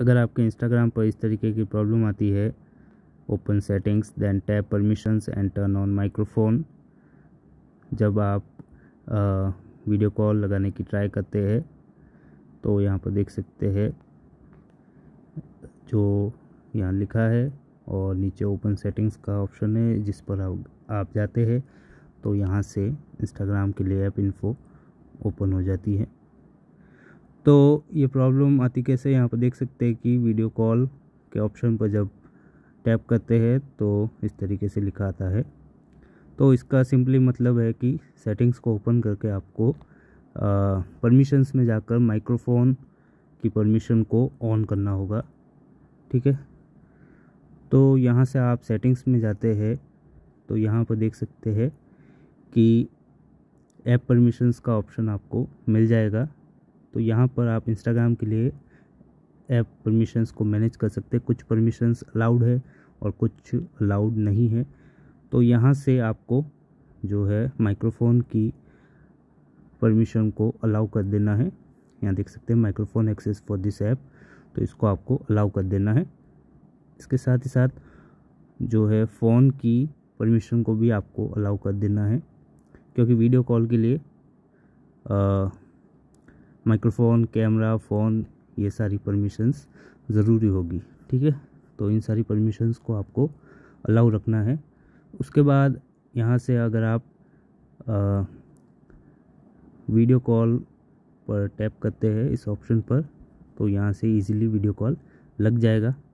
अगर आपके इंस्टाग्राम पर इस तरीके की प्रॉब्लम आती है open settings then tap permissions and turn on microphone जब आप आ, वीडियो कॉल लगाने की ट्राई करते हैं तो यहाँ पर देख सकते हैं जो यहाँ लिखा है और नीचे ओपन सेटिंग्स का ऑप्शन है जिस पर आप जाते हैं तो यहाँ से इंस्टाग्राम के लिए ऐप इन्फो ओपन हो जाती है तो ये प्रॉब्लम आती कैसे यहाँ पर देख सकते हैं कि वीडियो कॉल के ऑप्शन पर जब टैप करते हैं तो इस तरीके से लिखा आता है तो इसका सिंपली मतलब है कि सेटिंग्स को ओपन करके आपको परमिशंस में जाकर माइक्रोफोन की परमिशन को ऑन करना होगा ठीक है तो यहाँ से आप सेटिंग्स में जाते हैं तो यहाँ पर देख सकते हैं कि ऐप परमिशंस का ऑप्शन आपको मिल जाएगा तो यहाँ पर आप इंस्टाग्राम के लिए ऐप परमिशंस को मैनेज कर सकते हैं कुछ परमिशंस अलाउड है और कुछ अलाउड नहीं है तो यहाँ से आपको जो है माइक्रोफोन की परमिशन को अलाउ कर देना है यहाँ देख सकते हैं microphone access for this app तो इसको आपको अलाउ कर देना है इसके साथ ही साथ जो है फ़ोन की परमिशन को भी आपको अलाउ कर देना है क्योंकि वीडियो कॉल के लिए आ, माइक्रोफोन कैमरा फ़ोन ये सारी परमिशंस ज़रूरी होगी ठीक है तो इन सारी परमिशंस को आपको अलाउ रखना है उसके बाद यहाँ से अगर आप आ, वीडियो कॉल पर टैप करते हैं इस ऑप्शन पर तो यहाँ से इजीली वीडियो कॉल लग जाएगा